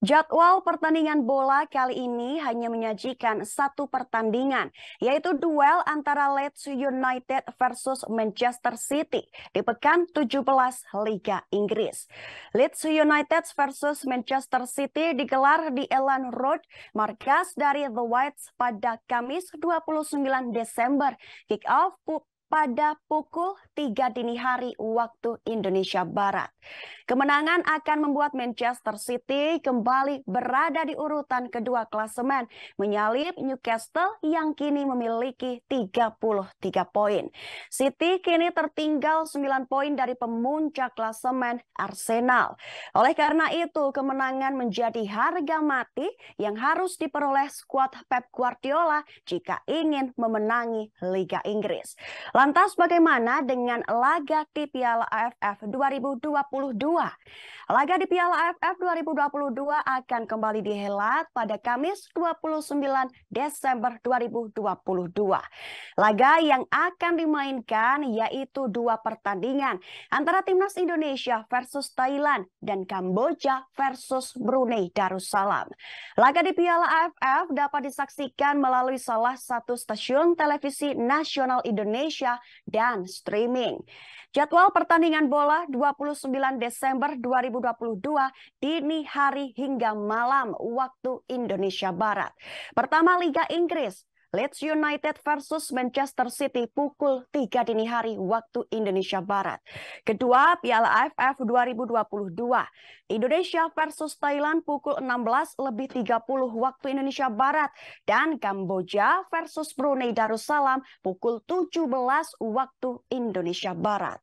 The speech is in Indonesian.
Jadwal pertandingan bola kali ini hanya menyajikan satu pertandingan, yaitu duel antara Leeds United versus Manchester City di pekan 17 Liga Inggris. Leeds United versus Manchester City digelar di Elan Road, markas dari The Whites pada Kamis 29 Desember. Kick off pada pukul 3 dini hari waktu Indonesia Barat. Kemenangan akan membuat Manchester City kembali berada di urutan kedua klasemen, menyalip Newcastle yang kini memiliki 33 poin. City kini tertinggal 9 poin dari pemuncak klasemen Arsenal. Oleh karena itu, kemenangan menjadi harga mati yang harus diperoleh skuad Pep Guardiola jika ingin memenangi Liga Inggris. Lantas bagaimana dengan laga di Piala AFF 2022? Laga di Piala AFF 2022 akan kembali dihelat pada Kamis 29 Desember 2022. Laga yang akan dimainkan yaitu dua pertandingan antara Timnas Indonesia versus Thailand dan Kamboja versus Brunei Darussalam. Laga di Piala AFF dapat disaksikan melalui salah satu stasiun televisi nasional Indonesia Indonesia dan streaming. Jadwal pertandingan bola 29 Desember 2022 dini hari hingga malam waktu Indonesia Barat. Pertama Liga Inggris, Leeds United versus Manchester City pukul 3 dini hari waktu Indonesia Barat. Kedua, Piala AFF 2022. Indonesia versus Thailand pukul 16 lebih 30 waktu Indonesia Barat. Dan Kamboja versus Brunei Darussalam pukul 17 waktu Indonesia Barat.